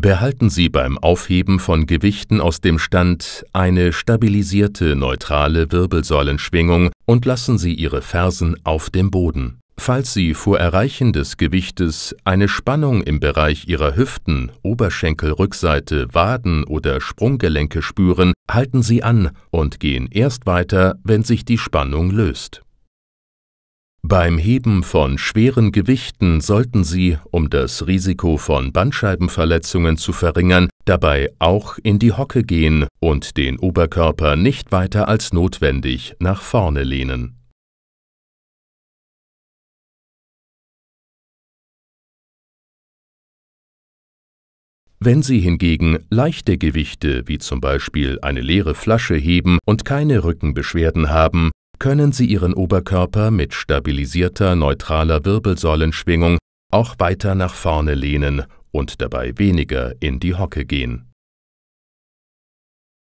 Behalten Sie beim Aufheben von Gewichten aus dem Stand eine stabilisierte neutrale Wirbelsäulenschwingung und lassen Sie Ihre Fersen auf dem Boden. Falls Sie vor Erreichen des Gewichtes eine Spannung im Bereich Ihrer Hüften, Oberschenkelrückseite, Waden oder Sprunggelenke spüren, halten Sie an und gehen erst weiter, wenn sich die Spannung löst. Beim Heben von schweren Gewichten sollten Sie, um das Risiko von Bandscheibenverletzungen zu verringern, dabei auch in die Hocke gehen und den Oberkörper nicht weiter als notwendig nach vorne lehnen. Wenn Sie hingegen leichte Gewichte wie zum Beispiel eine leere Flasche heben und keine Rückenbeschwerden haben, können Sie Ihren Oberkörper mit stabilisierter neutraler Wirbelsäulenschwingung auch weiter nach vorne lehnen und dabei weniger in die Hocke gehen